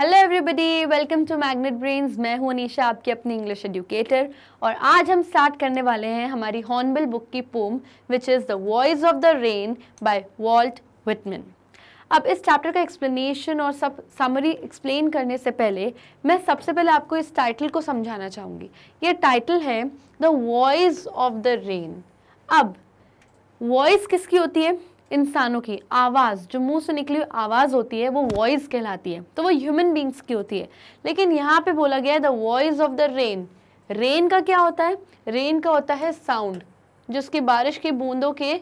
Hello everybody welcome to magnet brains मैं हूं अनीशा आपकी अपनी इंग्लिश एडुकेटर और आज हम स्टार्ट करने वाले हैं हमारी हॉर्नबिल बुक की poem which is the voice of the rain by Walt Whitman अब इस चैप्टर का एक्सप्लेनेशन और सब समरी एक्सप्लेन करने से पहले मैं सबसे पहले आपको इस टाइटल को समझाना चाहूँगी ये टाइटल है the voice of the rain अब वॉइस किसकी होती है इंसानों की आवाज़ जो मुंह से निकली हुई आवाज़ होती है वो वॉइस कहलाती है तो वो ह्यूमन बींग्स की होती है लेकिन यहाँ पे बोला गया है the voice of the rain rain का क्या होता है रेन का होता है साउंड जिसकी बारिश की बूंदों के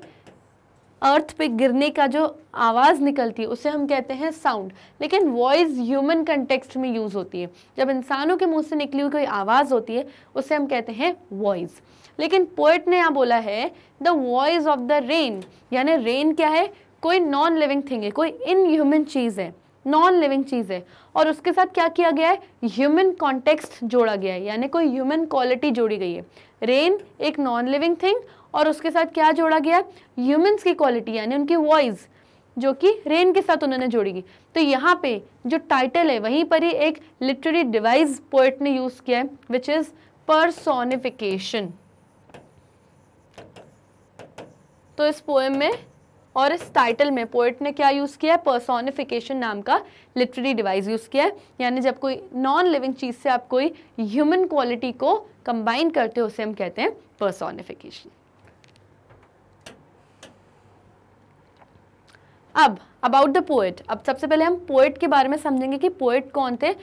अर्थ पे गिरने का जो आवाज़ निकलती है उसे हम कहते हैं साउंड लेकिन वॉइस ह्यूमन कंटेक्सट में यूज़ होती है जब इंसानों के मुंह से निकली हुई कोई आवाज़ होती है उसे हम कहते हैं वॉइस लेकिन पोएट ने यहाँ बोला है the voice of the rain यानी रेन क्या है कोई नॉन लिविंग थिंग है कोई इनह्यूमन चीज़ है नॉन लिविंग चीज़ है और उसके साथ क्या किया गया है ह्यूमन कॉन्टेक्स्ट जोड़ा गया है यानी कोई ह्यूमन क्वालिटी जोड़ी गई है रेन एक नॉन लिविंग थिंग और उसके साथ क्या जोड़ा गया है ह्यूमन्स की क्वालिटी यानी उनकी वॉइस जो कि रेन के साथ उन्होंने जोड़ी गई तो यहाँ पे जो टाइटल है वहीं पर ही एक लिटरेरी डिवाइस पोइट ने यूज़ किया है विच इज़ परसोनिफिकेशन तो इस पोएम में और इस टाइटल में पोइट ने क्या यूज़ किया है पर्सोनिफिकेशन नाम का लिटरेरी डिवाइस यूज़ किया है यानी जब कोई नॉन लिविंग चीज़ से आप कोई ह्यूमन क्वालिटी को कंबाइन करते हो उसे हम कहते हैं पर्सोनिफिकेशन अब अबाउट द पोएट अब सबसे पहले हम पोइट के बारे में समझेंगे कि पोएट कौन थे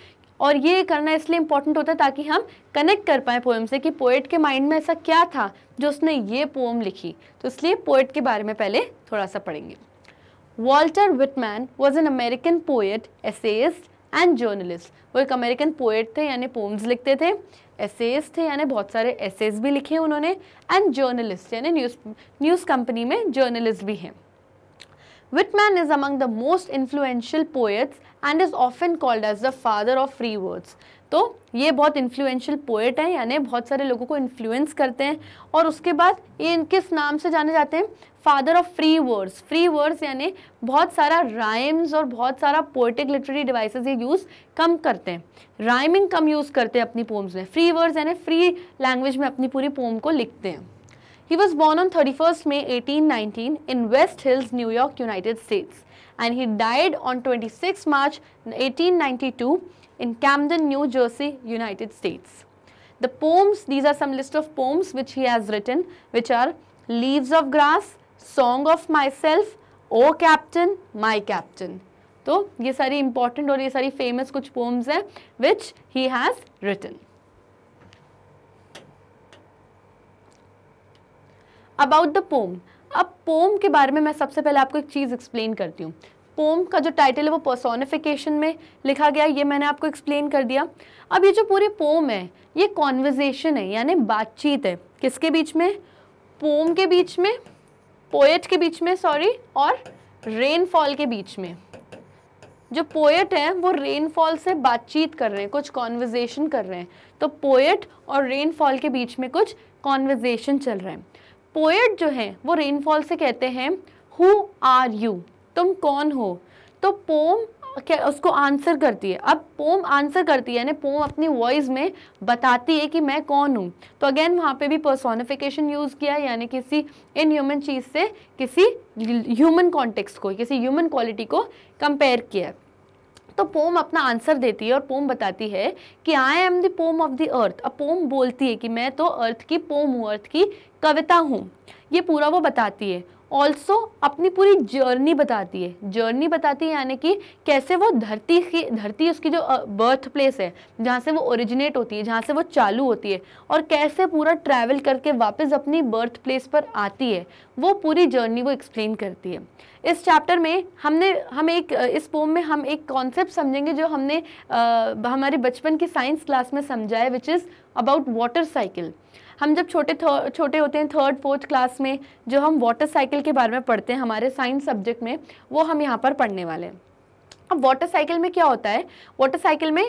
और ये करना इसलिए इम्पॉर्टेंट होता है ताकि हम कनेक्ट कर पाएँ पोएम से कि पोएट के माइंड में ऐसा क्या था जो उसने ये पोएम लिखी तो इसलिए पोएट के बारे में पहले थोड़ा सा पढ़ेंगे Walter Whitman was an American poet essayist and journalist वो एक अमेरिकन पोएट थे यानी पोम्स लिखते थे एसेज थे यानी बहुत सारे एसेज भी लिखे उन्होंने एंड जर्नलिस्ट यानी न्यूज़ न्यूज़ कंपनी में जर्नलिस्ट भी हैं Whitman is among the most influential poets and is often called as the father of free words तो ये बहुत इन्फ्लुएंशियल पोएट हैं यानी बहुत सारे लोगों को इन्फ्लुएंस करते हैं और उसके बाद ये किस नाम से जाने जाते हैं father of free words free words यानी बहुत सारा राइम्स और बहुत सारा पोएटिक लिटरेरी डिवाइसेस ये यूज़ कम करते हैं राइमिंग कम यूज़ करते हैं अपनी पोम्स में फ्री वर्ड्स यानी फ्री लैंग्वेज में अपनी पूरी पोम को लिखते हैं he was born on thirty first may eighteen nineteen in waste hills New York United states and he died on 26 March 1892 in Camden, New Jersey, United States. The poems, these are some list of poems which he has written which are Leaves of Grass, Song of Myself, O Captain, My Captain. So, these are important or these are famous kuch poems हैं which he has written. About the poem, अब poem के बारे में मैं सबसे पहले आपको एक चीज़ एक्सप्लेन करती हूँ पोम का जो टाइटल है वो पर्सोनिफिकेशन में लिखा गया ये मैंने आपको एक्सप्लेन कर दिया अब ये जो पूरी पोम है ये कॉन्वर्जेसन है यानी बातचीत है किसके बीच में पोम के बीच में पोएट के बीच में सॉरी और रेनफॉल के बीच में जो पोएट हैं वो रेनफॉल से बातचीत कर रहे हैं कुछ कॉन्वर्जेसन कर रहे हैं तो पोएट और रेनफॉल के बीच में कुछ कॉन्वर्जेसन चल रहे हैं पोएट जो है वो रेनफॉल से कहते हैं हु आर यू तुम कौन हो तो पोम क्या उसको आंसर करती है अब पोम आंसर करती है यानी पोम अपनी वॉइस में बताती है कि मैं कौन हूँ तो अगेन वहाँ पे भी पर्सोनिफिकेशन यूज़ किया है यानी किसी इन ह्यूमन चीज़ से किसी ह्यूमन कॉन्टेक्स्ट को किसी ह्यूमन क्वालिटी को कंपेयर किया है तो पोम अपना आंसर देती है और पोम बताती है कि I am the poem of the earth अब पोम बोलती है कि मैं तो अर्थ की पोम हूँ अर्थ की कविता हूँ ये पूरा वो बताती है ऑल्सो अपनी पूरी जर्नी बताती है जर्नी बताती है यानी कि कैसे वो धरती की धरती उसकी जो बर्थ प्लेस है जहाँ से वो ओरिजिनेट होती है जहाँ से वो चालू होती है और कैसे पूरा ट्रैवल करके वापस अपनी बर्थ प्लेस पर आती है वो पूरी जर्नी को एक्सप्लेन करती है इस चैप्टर में हमने हम एक इस पोम में हम एक कॉन्सेप्ट समझेंगे जो हमने आ, हमारे बचपन की साइंस क्लास में समझाया which is about water cycle हम जब छोटे छोटे होते हैं थर्ड फोर्थ क्लास में जो हम वाटर साइकिल के बारे में पढ़ते हैं हमारे साइंस सब्जेक्ट में वो हम यहाँ पर पढ़ने वाले हैं अब वाटर साइकिल में क्या होता है वाटर साइकिल में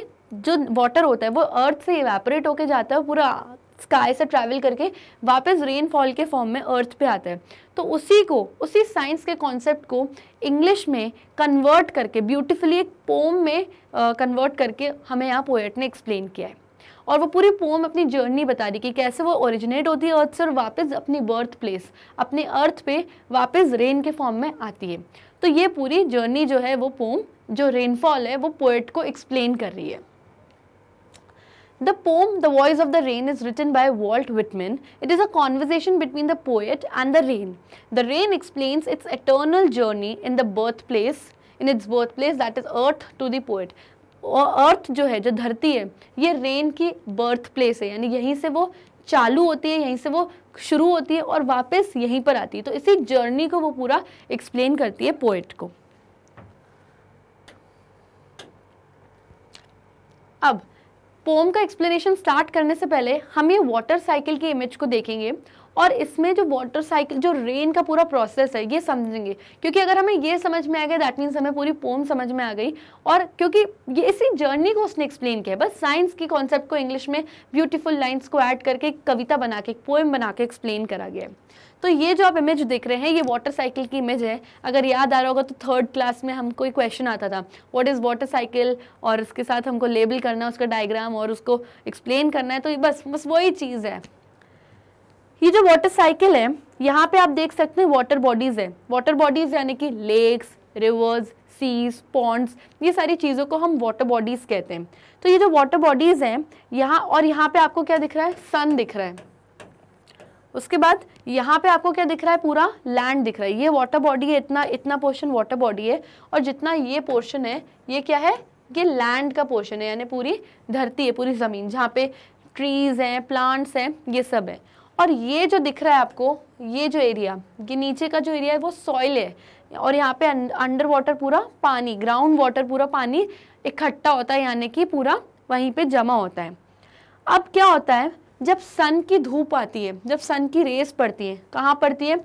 जो वाटर होता है वो अर्थ से इवेपोरेट होके जाता है पूरा स्काई से ट्रैवल करके वापस रेनफॉल के फॉर्म में अर्थ पे आता है तो उसी को उसी साइंस के कॉन्सेप्ट को इंग्लिश में कन्वर्ट करके ब्यूटीफुली एक पोम में कन्वर्ट करके हमें यहाँ पोएट ने एक्सप्लेन किया है और वो पूरी पोम अपनी जर्नी बता रही कि कैसे वो ओरिजिनेट होती है अर्थ से और वापस अपनी बर्थ प्लेस अपने अर्थ पे वापस रेन के फॉर्म में आती है तो ये पूरी जर्नी जो है वो पोम जो रेनफॉल है वो पोएट को एक्सप्लेन कर रही है the poem the voice of the rain is written by Walt Whitman it is a conversation between the poet and the rain the rain explain its eternal journey in the birth place in its birth place that is earth to the poet earth जो है जो धरती है ये rain की birth place है यानी यहीं से वो चालू होती है यहीं से वो शुरू होती है और वापस यहीं पर आती है तो इसी जर्नी को वो पूरा एक्सप्लेन करती है पोएट को अब पोम का एक्सप्लेनेशन स्टार्ट करने से पहले हम ये वाटर साइकिल की इमेज को देखेंगे और इसमें जो वाटर साइकिल जो रेन का पूरा प्रोसेस है ये समझेंगे क्योंकि अगर हमें ये समझ में आ गया दैट मीन्स हमें पूरी पोम समझ में आ गई और क्योंकि ये इसी जर्नी को उसने एक्सप्लेन किया बस साइंस की कॉन्सेप्ट को इंग्लिश में ब्यूटीफुल लाइन्स को ऐड करके एक कविता बना के एक पोएम बना के एक्सप्लेन करा गया है तो ये जो आप इमेज देख रहे हैं ये वाटर साइकिल की इमेज है अगर याद आ रहा होगा तो थर्ड क्लास में हमको एक क्वेश्चन आता था व्हाट इज़ वाटर साइकिल और इसके साथ हमको लेबल करना है उसका डायग्राम और उसको एक्सप्लेन करना है तो बस बस वही चीज़ है ये जो वाटर साइकिल है यहाँ पे आप देख सकते हैं वाटर बॉडीज है वाटर बॉडीज यानी कि लेक्स रिवर्स सीज पॉन्ड्स ये सारी चीज़ों को हम वाटर बॉडीज़ कहते हैं तो ये जो वाटर बॉडीज़ हैं यहाँ और यहाँ पे आपको क्या दिख रहा है सन दिख रहा है उसके बाद यहाँ पे आपको क्या दिख रहा है पूरा लैंड दिख रहा है ये वाटर बॉडी है इतना इतना पोर्शन वाटर बॉडी है और जितना ये पोर्शन है ये क्या है ये लैंड का पोर्शन है यानी पूरी धरती है पूरी ज़मीन जहाँ पे ट्रीज़ हैं प्लांट्स हैं ये सब है और ये जो दिख रहा है आपको ये जो एरिया ये नीचे का जो एरिया है वो सॉइल है और यहाँ पे अंडर वाटर पूरा पानी ग्राउंड वाटर पूरा पानी इकट्ठा होता है यानी कि पूरा वहीं पे जमा होता है अब क्या होता है जब सन की धूप आती है जब सन की रेस पड़ती है कहाँ पड़ती है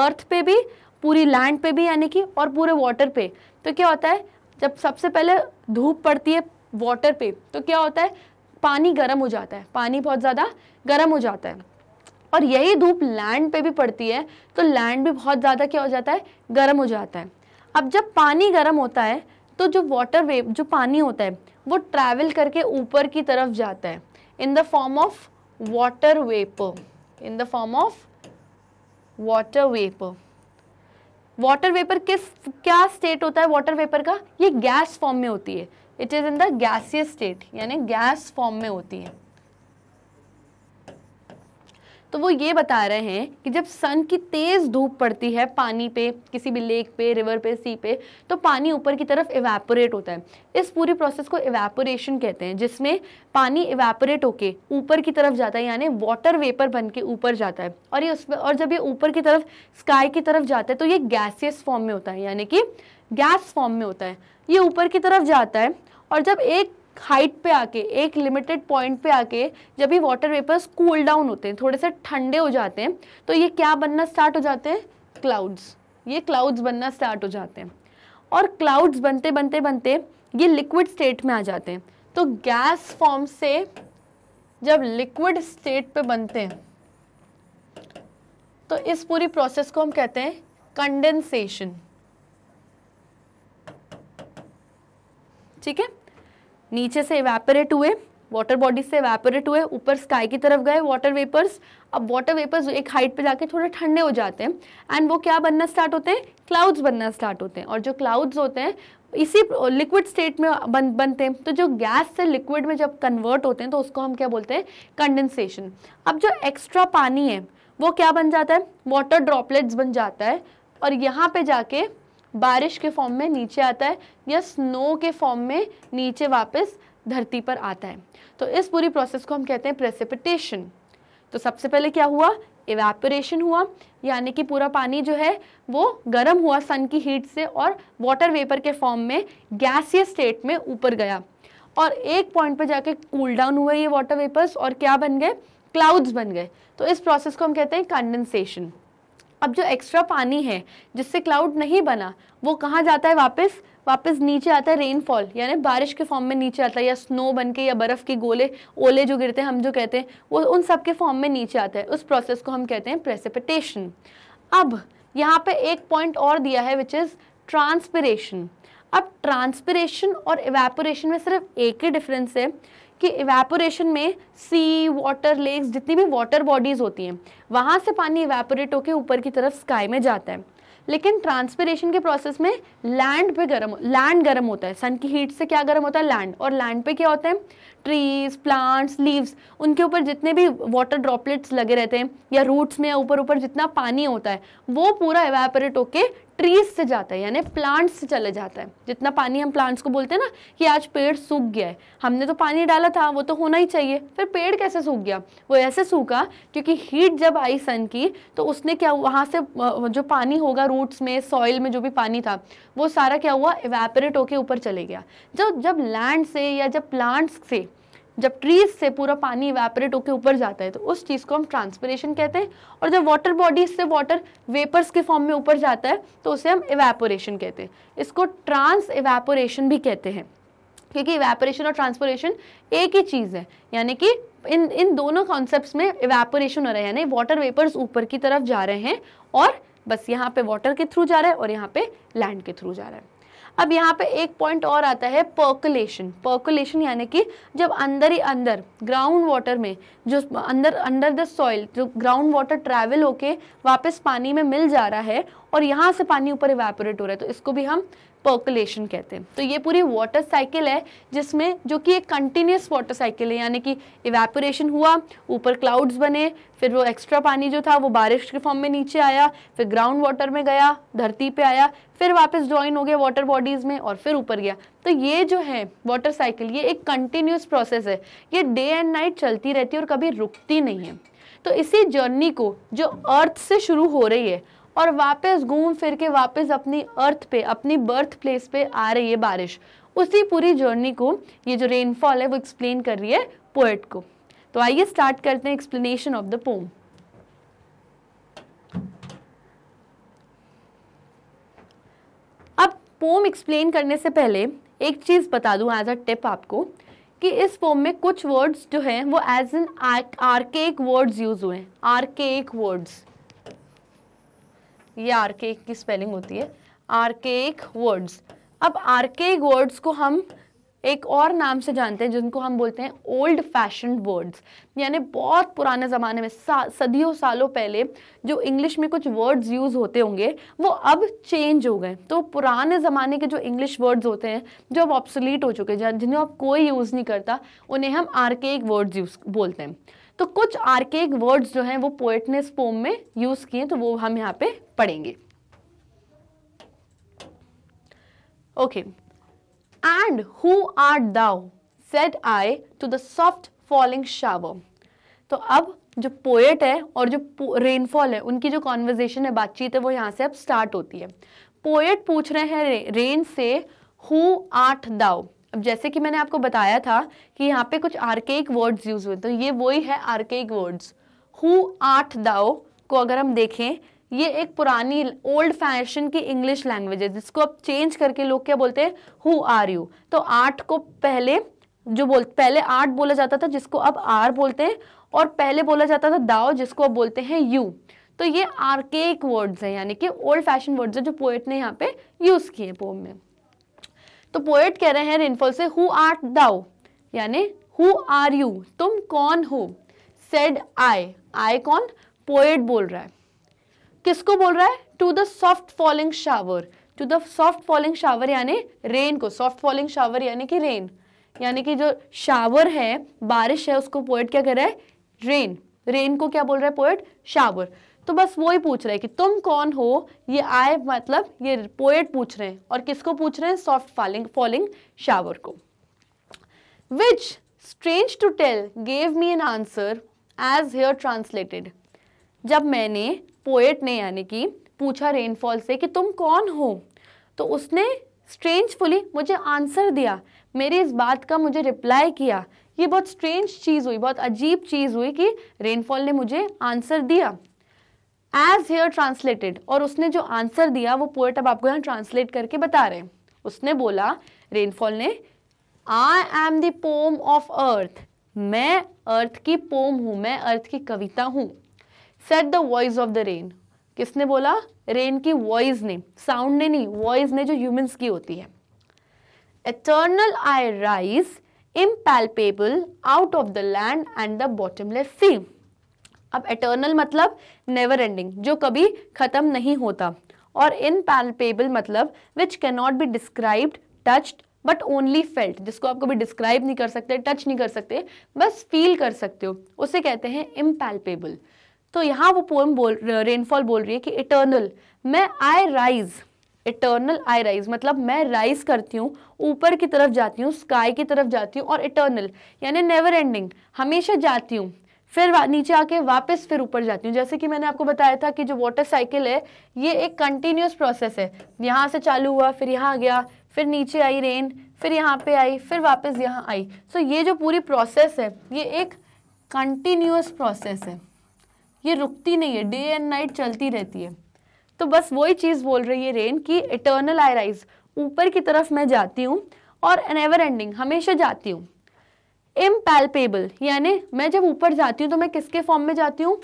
अर्थ पे भी पूरी लैंड पे भी यानी कि और पूरे वाटर पे तो क्या होता है जब सबसे पहले धूप पड़ती है वाटर पे तो क्या होता है पानी गर्म हो जाता है पानी बहुत ज़्यादा गर्म हो जाता है और यही धूप लैंड पे भी पड़ती है तो लैंड भी बहुत ज़्यादा क्या हो जाता है गर्म हो जाता है अब जब पानी गर्म होता है तो जो वाटर वेव जो पानी होता है वो ट्रैवल करके ऊपर की तरफ जाता है in the form of water vapour in the form of water vapour water vapour किस क्या स्टेट होता है वाटर वेपर का ये गैस फॉर्म में होती है it is in the gaseous state यानी गैस फॉर्म में होती है तो वो ये बता रहे हैं कि जब सन की तेज़ धूप पड़ती है पानी पे किसी भी लेक पे रिवर पे सी पे तो पानी ऊपर की तरफ इवेपोरेट होता है इस पूरी प्रोसेस को इवेपोरेशन कहते हैं जिसमें पानी इवेपोरेट होके ऊपर की तरफ जाता है यानी वाटर वेपर बन के ऊपर जाता है और ये उसमें और जब ये ऊपर की तरफ स्काई की तरफ जाता है तो ये गैसियस फॉर्म में होता है यानी कि गैस फॉर्म में होता है ये ऊपर की तरफ जाता है और जब एक हाइट पे आके एक लिमिटेड पॉइंट पे आके जब ये वाटर वेपर्स कूल डाउन होते हैं थोड़े से ठंडे हो जाते हैं तो ये क्या बनना स्टार्ट हो जाते हैं क्लाउड्स ये क्लाउड्स बनना स्टार्ट हो जाते हैं और क्लाउड्स बनते बनते बनते ये लिक्विड स्टेट में आ जाते हैं तो गैस फॉर्म से जब लिक्विड स्टेट पे बनते हैं तो इस पूरी प्रोसेस को हम कहते हैं कंडेंसेशन ठीक है नीचे से इवेपोरेट हुए वाटर बॉडीज से वैपरेट हुए ऊपर स्काई की तरफ गए वाटर वेपर्स अब वाटर वेपर्स एक हाइट पे जाके थोड़े ठंडे हो जाते हैं एंड वो क्या बनना स्टार्ट होते हैं क्लाउड्स बनना स्टार्ट होते हैं और जो क्लाउड्स होते हैं इसी लिक्विड स्टेट में बन बनते हैं तो जो गैस से लिक्विड में जब कन्वर्ट होते हैं तो उसको हम क्या बोलते हैं कंडेंसेशन अब जो एक्स्ट्रा पानी है वो क्या बन जाता है वाटर ड्रॉपलेट्स बन जाता है और यहाँ पे जाके बारिश के फॉर्म में नीचे आता है या स्नो के फॉर्म में नीचे वापस धरती पर आता है तो इस पूरी प्रोसेस को हम कहते हैं प्रेसिपिटेशन तो सबसे पहले क्या हुआ इवेपोरेशन हुआ यानी कि पूरा पानी जो है वो गर्म हुआ सन की हीट से और वाटर वेपर के फॉर्म में गैसीय स्टेट में ऊपर गया और एक पॉइंट पर जाके कूल डाउन हुए ये वाटर वेपर्स और क्या बन गए क्लाउड्स बन गए तो इस प्रोसेस को हम कहते हैं कंडेंसेशन अब जो एक्स्ट्रा पानी है जिससे क्लाउड नहीं बना वो कहाँ जाता है वापस वापस नीचे आता है रेनफॉल यानी बारिश के फॉर्म में नीचे आता है या स्नो बन के या बर्फ़ के गोले ओले जो गिरते हैं हम जो कहते हैं वो उन सब के फॉर्म में नीचे आता है उस प्रोसेस को हम कहते हैं प्रेसिपिटेशन अब यहाँ पे एक पॉइंट और दिया है विच इज़ ट्रांसपरेशन अब ट्रांसपरेशन और एवेपोरेशन में सिर्फ एक ही डिफरेंस है कि इवेपोरेशन में सी वाटर लेक्स जितनी भी वाटर बॉडीज़ होती हैं वहाँ से पानी इवेपोरेट होकर ऊपर की तरफ स्काई में जाता है लेकिन ट्रांसपिरेशन के प्रोसेस में लैंड पे गर्म लैंड गर्म होता है सन की हीट से क्या गर्म होता है लैंड और लैंड पे क्या होता है ट्रीज प्लांट्स लीव्स उनके ऊपर जितने भी वाटर ड्रॉपलेट्स लगे रहते हैं या रूट्स में या ऊपर ऊपर जितना पानी होता है वो पूरा एवेपरेट होके ट्रीज से जाता है यानी प्लांट्स से चले जाता है जितना पानी हम प्लांट्स को बोलते हैं ना कि आज पेड़ सूख गया है हमने तो पानी डाला था वो तो होना ही चाहिए फिर पेड़ कैसे सूख गया वो ऐसे सूखा क्योंकि हीट जब आई सन की तो उसने क्या वहाँ से जो पानी होगा रूट्स में सॉइल में जो भी पानी था वो सारा क्या हुआ एवेपरेट होके ऊपर चले गया जब जब लैंड से या जब प्लांट्स से जब ट्रीज से पूरा पानी इवेपरेट होकर ऊपर जाता है तो उस चीज़ को हम ट्रांसपरेशन कहते हैं और जब वाटर बॉडीज से वाटर वेपर्स के फॉर्म में ऊपर जाता है तो उसे हम इवेपोरेशन कहते हैं इसको ट्रांस इवेपोरेशन भी कहते हैं क्योंकि इवेपोरेशन और ट्रांसपोरेशन एक ही चीज़ है यानी कि इन इन दोनों कॉन्सेप्ट में इवेपोरेशन हो रहा है यानी वाटर वेपर्स ऊपर की तरफ जा रहे हैं और बस यहाँ पे वाटर के थ्रू जा रहा है और यहाँ पे लैंड के थ्रू जा रहा है अब यहाँ पे एक पॉइंट और आता है पर्कुलेशन पर्कुलेशन यानी कि जब अंदर ही अंदर ग्राउंड वाटर में जो अंदर अंडर द सॉइल जो ग्राउंड वाटर ट्रैवल होके वापस पानी में मिल जा रहा है और यहाँ से पानी ऊपर इवेपोरेट हो रहा है तो इसको भी हम पर्कुलेशन कहते हैं तो ये पूरी वाटर साइकिल है जिसमें जो कि एक कंटिन्यूस वाटर साइकिल है यानी कि इवेपोरेशन हुआ ऊपर क्लाउड्स बने फिर वो एक्स्ट्रा पानी जो था वो बारिश के फॉर्म में नीचे आया फिर ग्राउंड वाटर में गया धरती पे आया फिर वापस ज्वाइन हो गया वाटर बॉडीज़ में और फिर ऊपर गया तो ये जो है वाटर साइकिल ये एक कंटिन्यूस प्रोसेस है ये डे एंड नाइट चलती रहती है और कभी रुकती नहीं है तो इसी जर्नी को जो अर्थ से शुरू हो रही है और वापस घूम फिर के वापस अपनी अर्थ पे अपनी बर्थ प्लेस पे आ रही है बारिश उसी पूरी जर्नी को ये जो रेनफॉल है वो एक्सप्लेन कर रही है पोएट को तो आइए स्टार्ट करते हैं एक्सप्लेनेशन ऑफ द पोम अब पोम एक्सप्लेन करने से पहले एक चीज़ बता दूं एज अ टिप आपको कि इस पोम में कुछ वर्ड्स जो हैं वो as an archaic words use हुए हैं आर्केक वर्ड्स ये आर्केक की स्पेलिंग होती है आर्केक वर्ड्स अब आर्केक वर्ड्स को हम एक और नाम से जानते हैं जिनको हम बोलते हैं ओल्ड फैशन वर्ड्स यानी बहुत पुराने ज़माने में सा, सदियों सालों पहले जो इंग्लिश में कुछ वर्ड्स यूज़ होते होंगे वो अब चेंज हो गए तो पुराने ज़माने के जो इंग्लिश वर्ड्स होते हैं जो अब ऑप्सलीट हो चुके हैं जिन्हें अब कोई यूज़ नहीं करता उन्हें हम आर्केक वर्ड्स यूज बोलते हैं तो कुछ आर्केक वर्ड्स जो हैं वो पोएट ने इस पोम में यूज़ किए तो वो हम यहाँ पे पढ़ेंगे okay and who art thou said I to the soft falling shower तो अब जो पोएट है और जो रेनफॉल है उनकी जो कॉन्वर्जेशन है बातचीत है वो यहाँ से अब स्टार्ट होती है पोएट पूछ रहे हैं रेन से हु आठ दाउ अब जैसे कि मैंने आपको बताया था कि यहाँ पे कुछ आर्केक वर्ड्स यूज़ हुए तो ये वही है आर्केक वर्ड्स हु आठ दाओ को अगर हम देखें ये एक पुरानी ओल्ड फैशन की इंग्लिश लैंग्वेज है जिसको अब चेंज करके लोग क्या बोलते हैं हु आर यू तो आठ को पहले जो बोल पहले आठ बोला जाता था जिसको अब आर बोलते हैं और पहले बोला जाता था दाओ जिसको अब बोलते हैं यू तो ये आर्केक वर्ड्स हैं यानी कि ओल्ड फैशन वर्ड्स हैं जो पोएट ने यहाँ पे यूज़ किए पोम में तो पोएट कह रहे हैं रेनफॉल से हु आर्ट दाओ यानी हु आर यू तुम कौन हो सेड आई आई कौन पोएट बोल रहा है किसको बोल रहा है to the soft falling shower to the soft falling shower यानी रेन को सॉफ्ट फॉलिंग शावर यानी कि रेन यानी कि जो शावर है बारिश है उसको पोएट क्या कह रहा है रेन रेन को क्या बोल रहा है पोएट शावर तो बस वो ही पूछ रहे हैं कि तुम कौन हो ये आए मतलब ये पोएट पूछ रहे हैं और किसको पूछ रहे हैं सॉफ्ट फॉलिंग फॉलिंग शावर को which strange to tell gave me an answer as here translated जब मैंने पोएट ने यानी कि पूछा रेनफॉल से कि तुम कौन हो तो उसने स्ट्रेंजफुली मुझे आंसर दिया मेरी इस बात का मुझे रिप्लाई किया ये बहुत स्ट्रेंज चीज़ हुई बहुत अजीब चीज़ हुई कि रेनफॉल ने मुझे आंसर दिया एज हेयर ट्रांसलेटेड और उसने जो आंसर दिया वो पोएट अब आपको यहाँ ट्रांसलेट करके बता रहे हैं उसने बोला रेनफॉल ने आई एम दोम ऑफ अर्थ मैं अर्थ की पोम हूँ मैं अर्थ की कविता हूँ said the voice of the rain किसने बोला रेन की वॉइस ने साउंड ने नहीं वॉइस ने जो ह्यूमन्स की होती है eternal I rise impalpable out of the land and the bottomless sea अब एटर्नल मतलब नेवर एंडिंग जो कभी ख़त्म नहीं होता और इन पैलपेबल मतलब which can not be described touched but only felt जिसको आप कभी डिस्क्राइब नहीं कर सकते टच नहीं कर सकते बस फील कर सकते हो उसे कहते हैं इम्पैल्पेबल तो यहाँ वो पोएम बोल रेनफॉल बोल रही है कि इटर्नल मैं I rise eternal I rise मतलब मैं राइज करती हूँ ऊपर की तरफ जाती हूँ स्काई की तरफ जाती हूँ और इटर्नल यानी नेवर एंडिंग हमेशा जाती हूँ फिर नीचे आके वापस फिर ऊपर जाती हूँ जैसे कि मैंने आपको बताया था कि जो वाटर साइकिल है ये एक कंटिन्यूस प्रोसेस है यहाँ से चालू हुआ फिर यहाँ आ गया फिर नीचे आई रेन फिर यहाँ पे आई फिर वापस यहाँ आई सो ये जो पूरी प्रोसेस है ये एक कंटिन्यूस प्रोसेस है ये रुकती नहीं है डे एंड नाइट चलती रहती है तो बस वही चीज़ बोल रही है रेन कि इटर्नल आई राइज ऊपर की तरफ मैं जाती हूँ और एवर एंडिंग हमेशा जाती हूँ इम्पेल्पेबल यानी मैं जब ऊपर जाती हूँ तो मैं किसके फॉर्म में जाती हूँ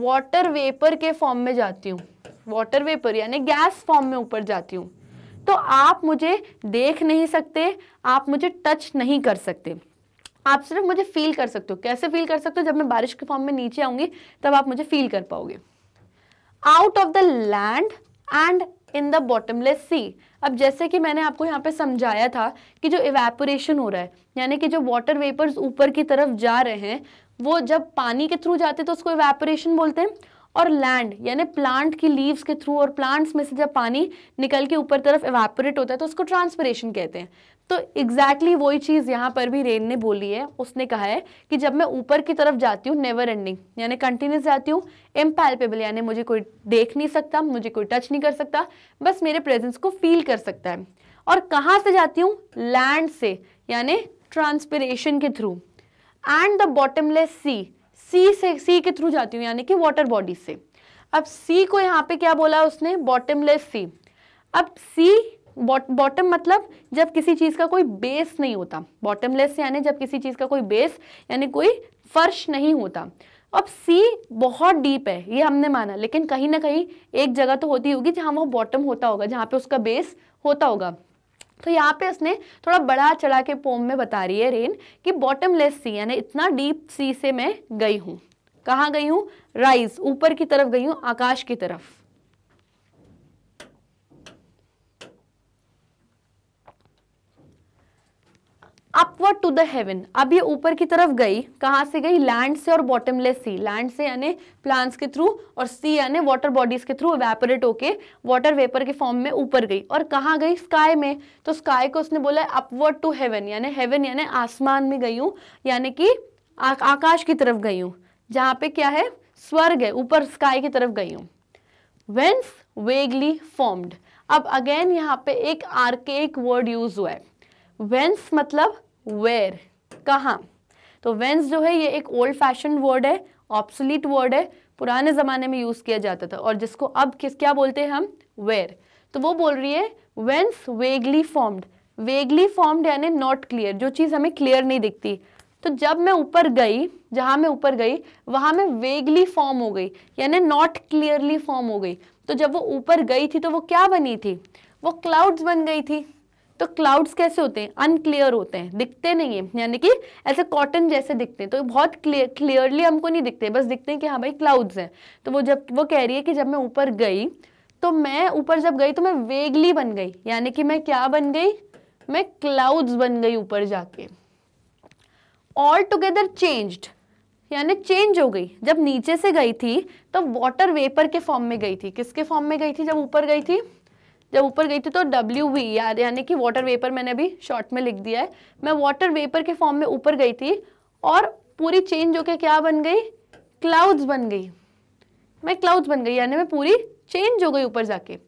वाटर वेपर के फॉर्म में जाती हूँ वाटर वेपर यानी गैस फॉर्म में ऊपर जाती हूँ तो आप मुझे देख नहीं सकते आप मुझे टच नहीं कर सकते आप सिर्फ मुझे फील कर सकते हो कैसे फील कर सकते हो जब मैं बारिश के फॉर्म में नीचे आऊंगी तब आप मुझे फील कर पाओगे out of the land and in the bottomless sea अब जैसे कि मैंने आपको यहाँ पे समझाया था कि जो इवेपोरेशन हो रहा है यानी कि जो वाटर वेपर्स ऊपर की तरफ जा रहे हैं वो जब पानी के थ्रू जाते तो उसको इवेपोरेशन बोलते हैं और लैंड यानी प्लांट की लीव्स के थ्रू और प्लांट्स में से जब पानी निकल के ऊपर तरफ इवेपोरेट होता है तो उसको ट्रांसपरेशन कहते हैं तो एग्जैक्टली exactly वही चीज़ यहाँ पर भी रेन ने बोली है उसने कहा है कि जब मैं ऊपर की तरफ जाती हूँ नेवर एंडिंग यानी कंटिन्यूस जाती हूँ इम्पैल्पेबल यानी मुझे कोई देख नहीं सकता मुझे कोई टच नहीं कर सकता बस मेरे प्रेजेंस को फील कर सकता है और कहाँ से जाती हूँ लैंड से यानी ट्रांसपरेशन के through and the bottomless sea sea से सी के थ्रू जाती हूँ यानी कि वाटर बॉडी से अब सी को यहाँ पे क्या बोला उसने बॉटमलेस सी अब सी बॉटम मतलब जब किसी चीज़ का कोई बेस नहीं होता बॉटमलेस यानी जब किसी चीज़ का कोई बेस यानी कोई फर्श नहीं होता अब सी बहुत डीप है ये हमने माना लेकिन कहीं ना कहीं एक जगह तो होती होगी जहाँ वो बॉटम होता होगा जहाँ पे उसका बेस होता होगा तो यहाँ पे उसने थोड़ा बड़ा चढ़ा के पोम में बता रही है रेन कि बॉटमलेस सी यानी इतना डीप सी से मैं गई हूँ कहाँ गई हूँ राइज ऊपर की तरफ गई हूँ आकाश की तरफ अपवर्ड टू द हेवन अब ये ऊपर की तरफ गई कहाँ से गई लैंड से और बॉटमलेस सी लैंड से यानी प्लांट्स के थ्रू और सी यानी वाटर बॉडीज के थ्रू वेपोरेट होके वाटर वेपर के फॉर्म में ऊपर गई और कहाँ गई स्काई में तो स्काई को उसने बोला अपवर्ड टू हेवन यानी हेवन यानी आसमान में गई हूँ यानी कि आकाश की तरफ गई हूँ जहाँ पे क्या है स्वर्ग है ऊपर स्काई की तरफ गई हूँ वेंस वेगली फॉर्म्ड अब अगेन यहाँ पे एक आर्केक वर्ड यूज हुआ है वेंस मतलब वेयर कहाँ तो वेंस जो है ये एक ओल्ड फैशन वर्ड है ऑप्सोलीट वर्ड है पुराने ज़माने में यूज़ किया जाता था और जिसको अब किस क्या बोलते हैं हम वेयर तो वो बोल रही है whence vaguely formed vaguely formed यानी नॉट क्लियर जो चीज़ हमें क्लियर नहीं दिखती तो जब मैं ऊपर गई जहाँ मैं ऊपर गई वहाँ मैं वेगली फॉर्म हो गई यानी नॉट क्लियरली फॉर्म हो गई तो जब वो ऊपर गई थी तो वो क्या बनी थी वो क्लाउड्स बन गई थी तो क्लाउड्स कैसे होते हैं अनक्लियर होते हैं दिखते नहीं है यानी कि ऐसे कॉटन जैसे दिखते हैं तो बहुत क्लियर क्लियरली हमको नहीं दिखते बस दिखते हैं कि हाँ भाई क्लाउड्स हैं तो वो जब वो कह रही है कि जब मैं ऊपर गई तो मैं ऊपर जब गई तो मैं वेगली बन गई यानी कि मैं क्या बन गई मैं क्लाउड्स बन गई ऊपर जाके ऑल टुगेदर चेंज्ड यानी चेंज हो गई जब नीचे से गई थी तो वाटर वेपर के फॉर्म में गई थी किसके फॉर्म में गई थी जब ऊपर गई थी जब ऊपर गई थी तो डब्ल्यू वी यानी कि वाटर वेपर मैंने अभी शॉर्ट में लिख दिया है मैं वाटर वेपर के फॉर्म में ऊपर गई थी और पूरी चेंज होकर क्या बन गई क्लाउड्स बन गई मैं क्लाउड्स बन गई यानी मैं पूरी चेंज हो गई ऊपर जाके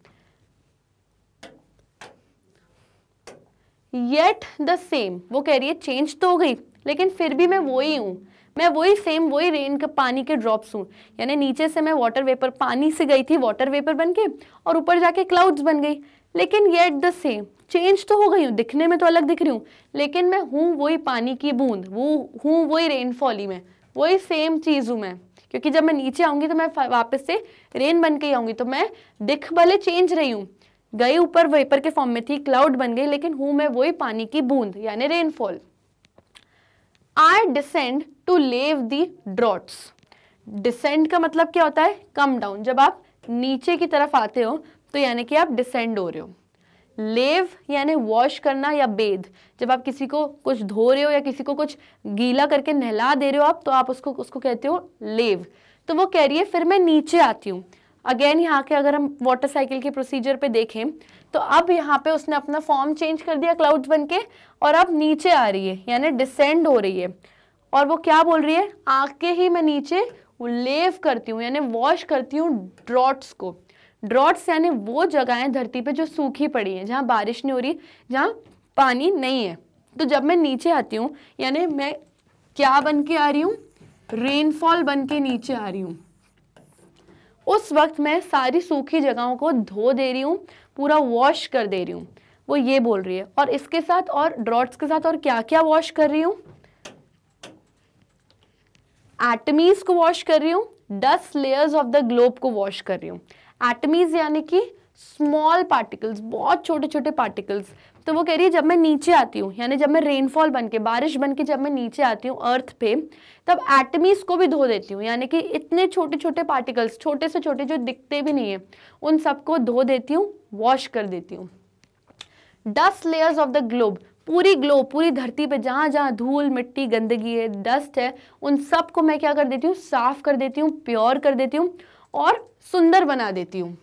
येट द सेम वो कह रही है चेंज तो हो गई लेकिन फिर भी मैं वो ही हूं मैं वही सेम वही रेन के पानी के ड्रॉप्स हूँ यानी नीचे से मैं वाटर वेपर पानी से गई थी वाटर वेपर बन के और ऊपर जाके क्लाउड्स बन गई लेकिन ये एट द सेम चेंज तो हो गई हूँ दिखने में तो अलग दिख रही हूँ लेकिन मैं हूँ वही पानी की बूंद वो हूँ वही रेनफॉल ही मैं वही सेम चीज़ हूँ मैं क्योंकि जब मैं नीचे आऊँगी तो मैं वापस से रेन बन के ही आऊँगी तो मैं दिख भले चेंज रही हूँ गई ऊपर वेपर के फॉर्म में थी क्लाउड बन गई लेकिन हूँ मैं वही पानी की बूंद यानी रेनफॉल आई डिसेंड टू लेव दी ड्रॉट्स डिसेंड का मतलब क्या होता है कम डाउन जब आप नीचे की तरफ आते हो तो यानी कि आप डिसेंड हो रहे हो लेव यानी वॉश करना या बेद जब आप किसी को कुछ धो रहे हो या किसी को कुछ गीला करके नहला दे रहे हो आप तो आप उसको उसको कहते हो लेव तो वो कह रही है फिर मैं नीचे आती हूँ अगेन यहाँ के अगर हम वाटर साइकिल के प्रोसीजर पे देखें तो अब यहाँ पे उसने अपना फॉर्म चेंज कर दिया क्लाउड्स बन के और अब नीचे आ रही है यानी डिसेंड हो रही है और वो क्या बोल रही है आके ही मैं नीचे लेव करती हूँ यानी वॉश करती हूँ ड्रॉट्स को ड्रॉट्स यानी वो जगहें धरती पे जो सूखी पड़ी हैं जहाँ बारिश नहीं हो रही जहाँ पानी नहीं है तो जब मैं नीचे आती हूँ यानी मैं क्या बन के आ रही हूँ रेनफॉल बन के नीचे आ रही हूँ उस वक्त मैं सारी सूखी जगहों को धो दे रही हूँ पूरा वॉश कर दे रही हूँ वो ये बोल रही है और इसके साथ और ड्रॉट्स के साथ और क्या क्या वॉश कर रही हूँ एटमीज को वॉश कर रही हूँ dust layers of the globe को वॉश कर रही हूँ एटमीज यानी कि स्मॉल पार्टिकल्स बहुत छोटे छोटे पार्टिकल्स तो वो कह रही है जब मैं नीचे आती हूँ यानी जब मैं रेनफॉल बन के बारिश बन के जब मैं नीचे आती हूँ अर्थ पे तब एटमीज़ को भी धो देती हूँ यानी कि इतने छोटे छोटे पार्टिकल्स छोटे से छोटे जो दिखते भी नहीं है उन सबको धो देती हूँ वॉश कर देती हूँ dust layers of the globe पूरी ग्लोब पूरी धरती पे जहाँ जहाँ धूल मिट्टी गंदगी है डस्ट है उन सब को मैं क्या कर देती हूँ साफ कर देती हूँ प्योर कर देती हूँ और सुंदर बना देती हूँ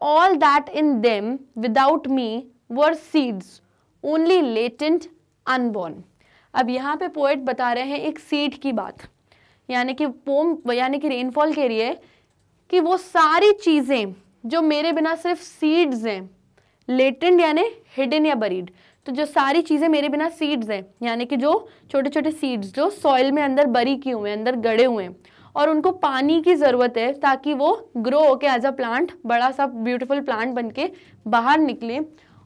all that in them without me were seeds only latent unborn अब यहाँ पे पोएट बता रहे हैं एक सीड की बात यानी कि पोम यानी कि रेनफॉल के लिए कि वो सारी चीज़ें जो मेरे बिना सिर्फ सीड्स हैं लेटेंट यानि हिडन या बरीड तो जो सारी चीज़ें मेरे बिना सीड्स हैं यानी कि जो छोटे छोटे सीड्स जो सॉइल में अंदर बरी किए हुए हैं अंदर गड़े हुए हैं और उनको पानी की ज़रूरत है ताकि वो ग्रो होके एज अ प्लांट बड़ा सा ब्यूटीफुल प्लांट बन के बाहर निकले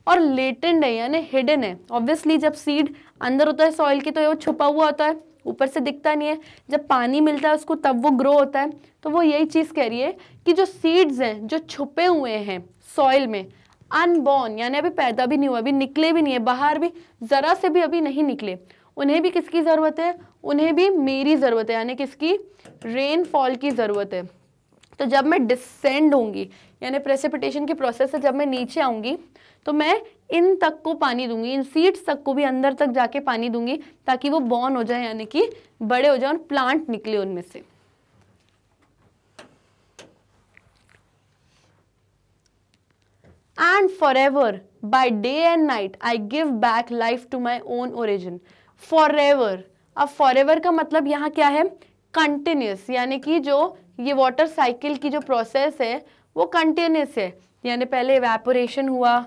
और लेटेंड है यानी हिडन है ऑब्वियसली जब सीड अंदर होता है सॉइल की तो वो छुपा हुआ होता है ऊपर से दिखता नहीं है जब पानी मिलता है उसको तब वो ग्रो होता है तो वो यही चीज़ कह रही है कि जो सीड्स हैं जो छुपे हुए हैं सॉइल में अनबॉर्न यानी अभी पैदा भी नहीं हुआ अभी निकले भी नहीं है बाहर भी ज़रा से भी अभी नहीं निकले उन्हें भी किसकी ज़रूरत है उन्हें भी मेरी ज़रूरत है यानी किसकी रेनफॉल की ज़रूरत है तो जब मैं डिसेंड होंगी यानी प्रेसिपिटेशन के प्रोसेस से जब मैं नीचे आऊँगी तो मैं इन तक को पानी दूंगी इन सीड्स तक को भी अंदर तक जाके पानी दूंगी ताकि वो बॉर्न हो जाए यानी कि बड़े हो जाए और प्लांट निकले उनमें से and for ever by day and night I give back life to my own origin for ever अब फॉर का मतलब यहाँ क्या है कंटिन्यूस यानी कि जो ये वाटर साइकिल की जो प्रोसेस है वो कंटिन्यूस है यानी पहले एवेपोरेशन हुआ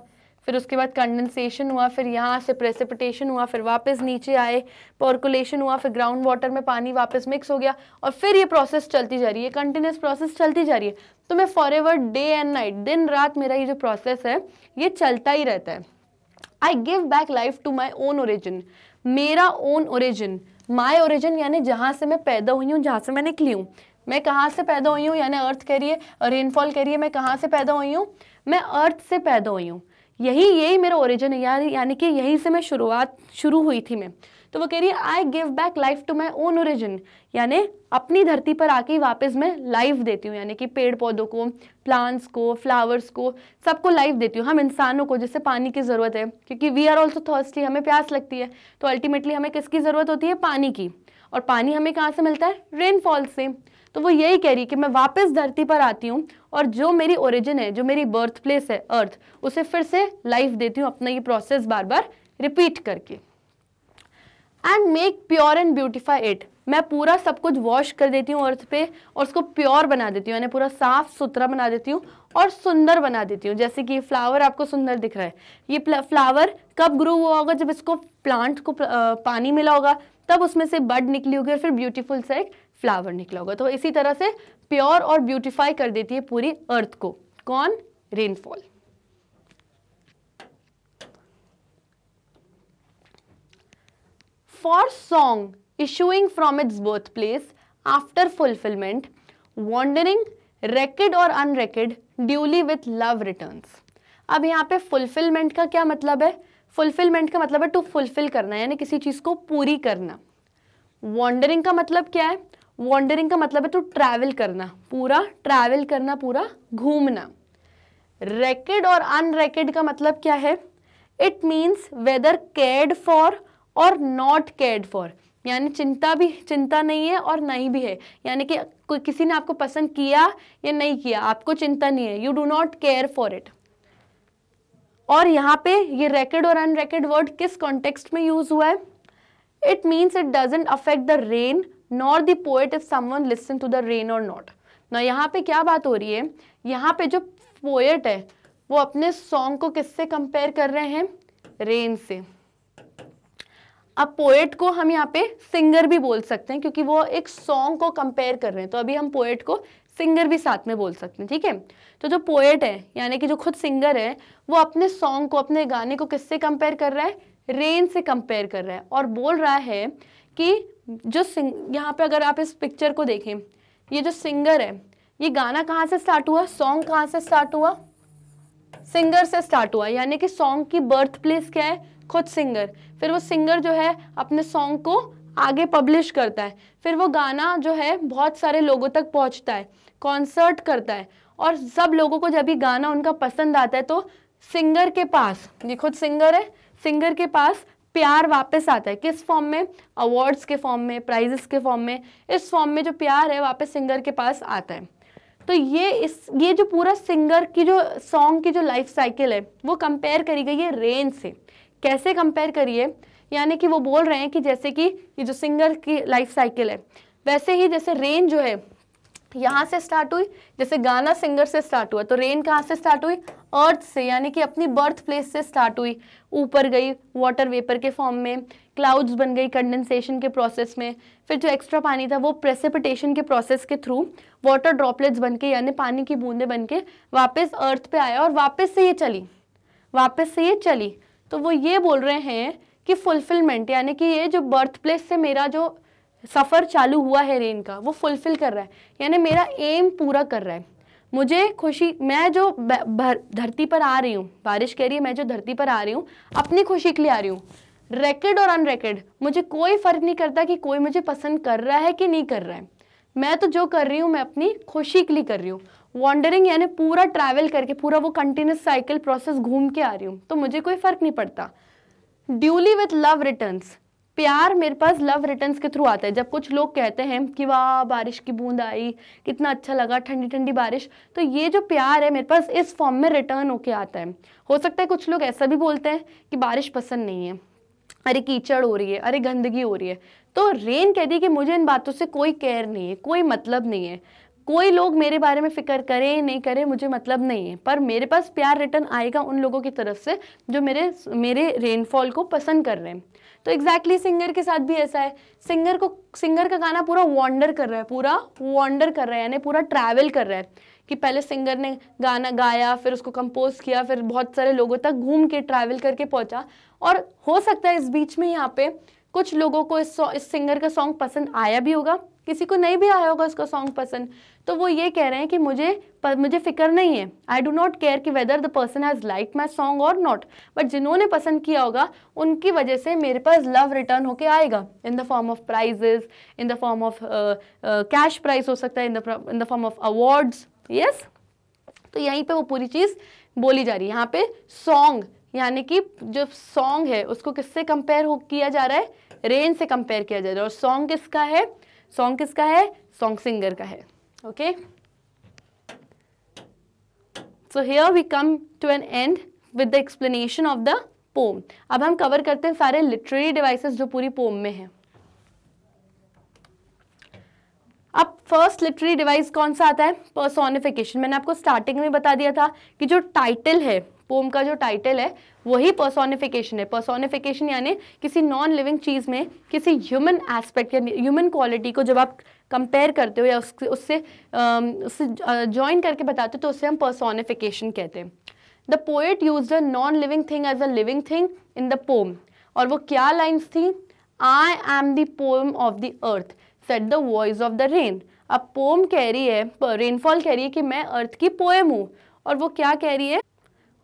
फिर उसके बाद कंडेंसेशन हुआ फिर यहाँ से प्रेसिपिटेशन हुआ फिर वापस नीचे आए पर्कुलेशन हुआ फिर ग्राउंड वाटर में पानी वापस मिक्स हो गया और फिर ये प्रोसेस चलती जा रही है कंटिन्यूस प्रोसेस चलती जा रही है तो मैं फॉर डे एंड नाइट दिन रात मेरा ये जो प्रोसेस है ये चलता ही रहता है I give back life to my own origin मेरा ओन ओरिजिन माई ओरिजिन यानी जहाँ से मैं पैदा हुई हूँ जहाँ से मैं निकली हूँ मैं कहाँ से पैदा हुई हूँ यानी अर्थ करिए रेनफॉल करिए मैं कहाँ से पैदा हुई हूँ मैं अर्थ से पैदा हुई हूँ यही यही मेरा ओरिजिन है यार यानी कि यहीं से मैं शुरुआत शुरू हुई थी मैं तो वो कह रही है I give back life to my own origin यानी अपनी धरती पर आके वापस मैं लाइफ देती हूँ यानी कि पेड़ पौधों को प्लांट्स को फ्लावर्स को सबको लाइफ देती हूँ हम इंसानों को जैसे पानी की ज़रूरत है क्योंकि वी आर ऑल्सो थर्स्टी हमें प्यास लगती है तो अल्टीमेटली हमें किसकी ज़रूरत होती है पानी की और पानी हमें कहाँ से मिलता है रेनफॉल से तो वो यही कह रही है कि मैं वापस धरती पर आती हूँ और जो मेरी ओरिजिन है जो मेरी बर्थ प्लेस है अर्थ उसे फिर से लाइफ देती हूँ अपना ये प्रोसेस बार बार रिपीट करके and make pure and beautify it मैं पूरा सब कुछ वॉश कर देती हूँ अर्थ पे और उसको प्योर बना देती हूँ यानी पूरा साफ सुथरा बना देती हूँ और सुंदर बना देती हूँ जैसे कि फ्लावर आपको सुंदर दिख रहा है ये फ्लावर कब ग्रो हुआ होगा जब इसको प्लांट को पानी मिला होगा तब उसमें से बड निकली होगी और फिर ब्यूटीफुल सा एक फ्लावर निकला होगा तो इसी तरह से प्योर और ब्यूटिफाई कर देती है पूरी अर्थ को कौन rainfall for song issuing from its birth place after fulfilment wandering recked और unrecked duly with love return अब यहां पर फुलफिलमेंट का क्या मतलब है फुलफिलमेंट का मतलब है टू फुलफिल करना यानी किसी चीज को पूरी करना वॉन्डरिंग का मतलब क्या है वॉन्डरिंग का मतलब है तो ट्रैवल करना पूरा ट्रैवल करना पूरा घूमना रैकेड और अनरैकेड का मतलब क्या है it means whether cared for और नॉट केयर्ड फॉर यानी चिंता भी चिंता नहीं है और नहीं भी है यानी कि कोई किसी ने आपको पसंद किया या नहीं किया आपको चिंता नहीं है you do not care for it और यहाँ पे ये रैकेड और अनरैकेड वर्ड किस कॉन्टेक्स्ट में यूज़ हुआ है it means it doesn't affect the rain nor the poet if someone listen to the rain और नॉट ना यहाँ पे क्या बात हो रही है यहाँ पे जो पोएट है वो अपने सॉन्ग को किससे कंपेयर कर रहे हैं रेन से अब पोएट को हम यहाँ पे सिंगर भी बोल सकते हैं क्योंकि वो एक सॉन्ग को कंपेयर कर रहे हैं तो अभी हम पोएट को सिंगर भी साथ में बोल सकते हैं ठीक है तो जो पोएट है यानी कि जो खुद सिंगर है वो अपने सॉन्ग को अपने गाने को किससे कंपेयर कर रहा है रेन से कंपेयर कर रहा है और बोल रहा है कि जो सिंग यहाँ पे अगर आप इस पिक्चर को देखें ये जो सिंगर है ये गाना कहाँ से स्टार्ट हुआ सॉन्ग कहाँ से स्टार्ट हुआ सिंगर से स्टार्ट हुआ यानी कि सॉन्ग की बर्थ प्लेस क्या है खुद सिंगर फिर वो सिंगर जो है अपने सॉन्ग को आगे पब्लिश करता है फिर वो गाना जो है बहुत सारे लोगों तक पहुंचता है कॉन्सर्ट करता है और सब लोगों को जब ये गाना उनका पसंद आता है तो सिंगर के पास ये खुद सिंगर है सिंगर के पास प्यार वापस आता है किस फॉर्म में अवार्ड्स के फॉर्म में प्राइजेस के फॉर्म में इस फॉर्म में जो प्यार है वापस सिंगर के पास आता है तो ये इस ये जो पूरा सिंगर की जो सॉन्ग की जो लाइफ साइकिल है वो कंपेयर करी गई है रेंज से कैसे कंपेयर करिए यानी कि वो बोल रहे हैं कि जैसे कि ये जो सिंगर की लाइफ साइकिल है वैसे ही जैसे रेंज जो है यहाँ से स्टार्ट हुई जैसे गाना सिंगर से स्टार्ट हुआ तो रेन कहाँ से स्टार्ट हुई अर्थ से यानी कि अपनी बर्थ प्लेस से स्टार्ट हुई ऊपर गई वाटर वेपर के फॉर्म में क्लाउड्स बन गई कंडेंसेशन के प्रोसेस में फिर जो एक्स्ट्रा पानी था वो प्रेसिपिटेशन के प्रोसेस के थ्रू वाटर ड्रॉपलेट्स बन के यानी पानी की बूंदें बन के वापस अर्थ पर आया और वापस से ये चली वापस से ये चली तो वो ये बोल रहे हैं कि फुलफिलमेंट यानी कि ये जो बर्थ प्लेस से मेरा जो सफ़र चालू हुआ है रेन का वो फुलफ़िल कर रहा है यानी मेरा एम पूरा कर रहा है मुझे खुशी मैं जो धरती पर आ रही हूँ बारिश कह रही है मैं जो धरती पर आ रही हूँ अपनी खुशी के लिए आ रही हूँ रेकेड और अनरेकेड मुझे कोई फ़र्क नहीं करता कि कोई मुझे पसंद कर रहा है कि नहीं कर रहा है मैं तो जो कर रही हूँ मैं अपनी खुशी के लिए कर रही हूँ वॉन्डरिंग यानी पूरा ट्रैवल करके पूरा वो कंटिन्यूस साइकिल प्रोसेस घूम के आ रही हूँ तो मुझे कोई फ़र्क नहीं पड़ता ड्यूली विथ लव रिटर्न्स प्यार मेरे पास लव रिटर्न्स के थ्रू आता है जब कुछ लोग कहते हैं कि वाह बारिश की बूंद आई कितना अच्छा लगा ठंडी ठंडी बारिश तो ये जो प्यार है मेरे पास इस फॉर्म में रिटर्न होके आता है हो सकता है कुछ लोग ऐसा भी बोलते हैं कि बारिश पसंद नहीं है अरे कीचड़ हो रही है अरे गंदगी हो रही है तो रेन कह दी कि मुझे इन बातों से कोई केयर नहीं है कोई मतलब नहीं है कोई लोग मेरे बारे में फ़िक्र करें नहीं करें मुझे मतलब नहीं है पर मेरे पास प्यार रिटर्न आएगा उन लोगों की तरफ से जो मेरे मेरे रेनफॉल को पसंद कर रहे हैं तो एग्जैक्टली exactly सिंगर के साथ भी ऐसा है सिंगर को सिंगर का गाना पूरा वॉन्डर कर रहा है पूरा वॉन्डर कर रहा है यानी पूरा ट्रैवल कर रहा है कि पहले सिंगर ने गाना गाया फिर उसको कंपोज किया फिर बहुत सारे लोगों तक घूम के ट्रैवल करके पहुंचा और हो सकता है इस बीच में यहाँ पे कुछ लोगों को इस इस सिंगर का सॉन्ग पसंद आया भी होगा किसी को नहीं भी आया होगा उसका सॉन्ग पसंद तो वो ये कह रहे हैं कि मुझे पर मुझे फिक्र नहीं है आई डो नॉट केयर कि whether the person has like my song और नॉट बट जिन्होंने पसंद किया होगा उनकी वजह से मेरे पास लव रिटर्न होके आएगा in the form of prizes in the form of cash prize हो सकता है in the the form of awards yes तो यहीं पे वो पूरी चीज़ बोली जा रही है यहाँ पे सॉन्ग यानी कि जो सॉन्ग है उसको किससे कंपेयर हो किया जा रहा है रेन से कंपेयर किया जा रहा है और सॉन्ग किसका है सॉन्ग किसका है सॉन्ग सिंगर का है okay so here we come to an end with the explanation of the poem अब हम कवर करते हैं सारे लिटरेरी डिवाइसेस जो पूरी पोम में हैं अब फर्स्ट लिटरेरी डिवाइस कौन सा आता है पर्सोनिफिकेशन मैंने आपको स्टार्टिंग में बता दिया था कि जो टाइटल है पोम का जो टाइटल है वही पर्सोनिफिकेशन है पर्सोनिफिकेशन यानी किसी नॉन लिविंग चीज़ में किसी ह्यूमन एस्पेक्ट या ह्यूमन क्वालिटी को जब आप कंपेयर करते हो या उस, उससे उससे ज्वाइन करके बताते हो तो उससे हम पर्सोनिफिकेशन कहते हैं the poet use the non living thing as a living thing in the poem और वो क्या लाइन्स थी I am the poem of the earth said the voice of the rain अब पोम कह रही है रेनफॉल कह रही है कि मैं अर्थ की पोएम हूँ और वो क्या कह रही है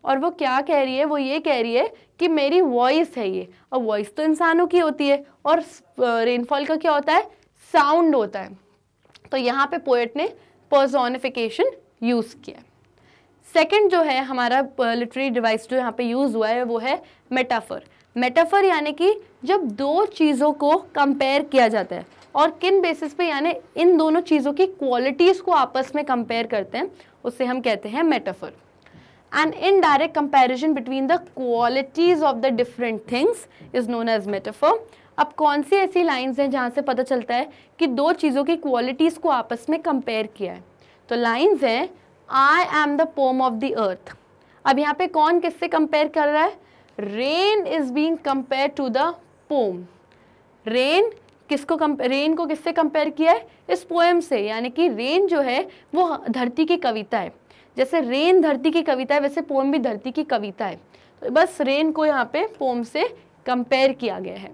और वो क्या कह रही है वो ये कह रही है कि मेरी वॉइस है ये और वॉइस तो इंसानों की होती है और रेनफॉल का क्या होता है साउंड होता है तो यहाँ पे पोएट ने पर्सोनिफिकेशन यूज़ किया सेकंड जो है हमारा लिटरेरी डिवाइस जो यहाँ पे यूज़ हुआ है वो है मेटाफर मेटाफर यानी कि जब दो चीज़ों को कंपेयर किया जाता है और किन बेसिस पे यानी इन दोनों चीज़ों की क्वालिटीज़ को आपस में कंपेयर करते हैं उसे हम कहते हैं metaphor an indirect comparison between the qualities of the different things is known as metaphor अब कौन सी ऐसी लाइन्स हैं जहाँ से पता चलता है कि दो चीज़ों की क्वालिटीज़ को आपस में कंपेयर किया है तो लाइन्स हैं I am the poem of the earth अब यहाँ पे कौन किससे कंपेयर कर रहा है rain is being compare to the poem rain किसको रेन को किससे कंपेयर किया है इस पोएम से यानी कि रेन जो है वो धरती की कविता है जैसे रेन धरती की कविता है वैसे पोम भी धरती की कविता है तो बस रेन को यहाँ पे पोम से कंपेयर किया गया है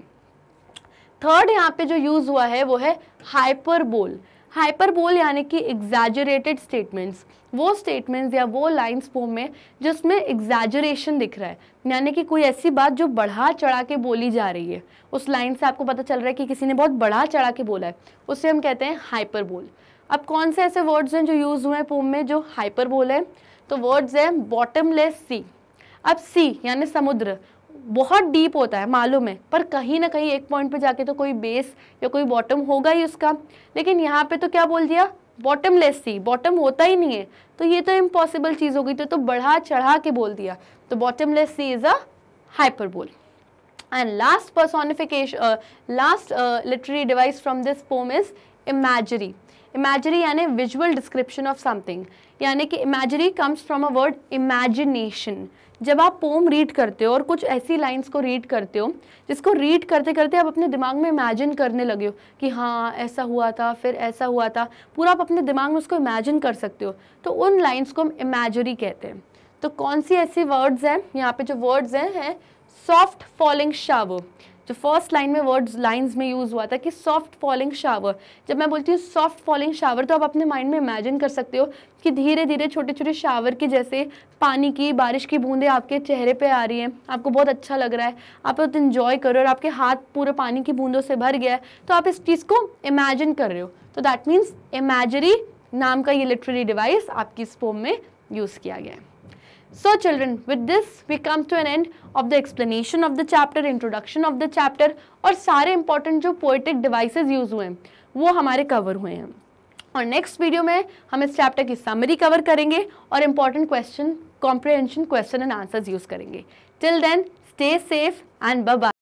थर्ड यहाँ पे जो यूज़ हुआ है वो है हाइपरबोल हाइपरबोल यानी कि एग्जैजरेटेड स्टेटमेंट्स वो स्टेटमेंट्स या वो लाइंस पोम में जिसमें एग्जैजरेशन दिख रहा है यानी कि कोई ऐसी बात जो बढ़ा चढ़ा के बोली जा रही है उस लाइन से आपको पता चल रहा है कि किसी ने बहुत बढ़ा चढ़ा के बोला है उसे हम कहते हैं हाइपरबोल अब कौन से ऐसे वर्ड्स हैं जो यूज़ हुए हैं पोम में जो हाइपर बोल है तो वर्ड्स हैं बॉटमलेस सी अब सी यानी समुद्र बहुत डीप होता है मालूम है पर कहीं ना कहीं एक पॉइंट पे जाके तो कोई बेस या कोई बॉटम होगा ही उसका लेकिन यहाँ पे तो क्या बोल दिया बॉटमलेस सी बॉटम होता ही नहीं है तो ये तो इम्पॉसिबल चीज़ हो गई तो, तो बढ़ा चढ़ा के बोल दिया तो bottomless C is a bowl and last personification last literary device from this poem is imagery imagery यानी विजुअल डिस्क्रिप्शन ऑफ समथिंग यानी कि imagery comes from a word imagination जब आप पोम रीड करते हो और कुछ ऐसी लाइंस को रीड करते हो जिसको रीड करते करते आप अपने दिमाग में इमेजिन करने लगे हो कि हाँ ऐसा हुआ था फिर ऐसा हुआ था पूरा आप अपने दिमाग में उसको इमेजिन कर सकते हो तो उन लाइंस को हम इमेजरी कहते हैं तो कौन सी ऐसी वर्ड्स हैं यहाँ पे जो वर्ड्स हैं हैं सॉफ्ट फॉलिंग शावर जो फर्स्ट लाइन में वर्ड्स लाइंस में यूज़ हुआ था कि सॉफ्ट फॉलिंग शावर जब मैं बोलती हूँ सॉफ्ट फॉलिंग शावर तो आप अपने माइंड में इमेजिन कर सकते हो कि धीरे धीरे छोटे छोटे शावर की जैसे पानी की बारिश की बूंदें आपके चेहरे पे आ रही हैं आपको बहुत अच्छा लग रहा है आप बहुत इन्जॉय कर रहे हो और आपके हाथ पूरे पानी की बूंदों से भर गया है तो आप इस चीज़ को इमेजिन कर रहे हो तो दैट मीन्स इमेजरी नाम का ये लिटरेरी डिवाइस आपकी इस फोम में यूज़ किया गया है So children, with this we come to an end of the explanation of the chapter, introduction of the chapter aur sare important jo poetic devices use hue hain wo hamare cover hue hain aur next video mein hum is chapter ki summary cover karenge aur important question comprehension question and answers use karenge till then stay safe and bye bye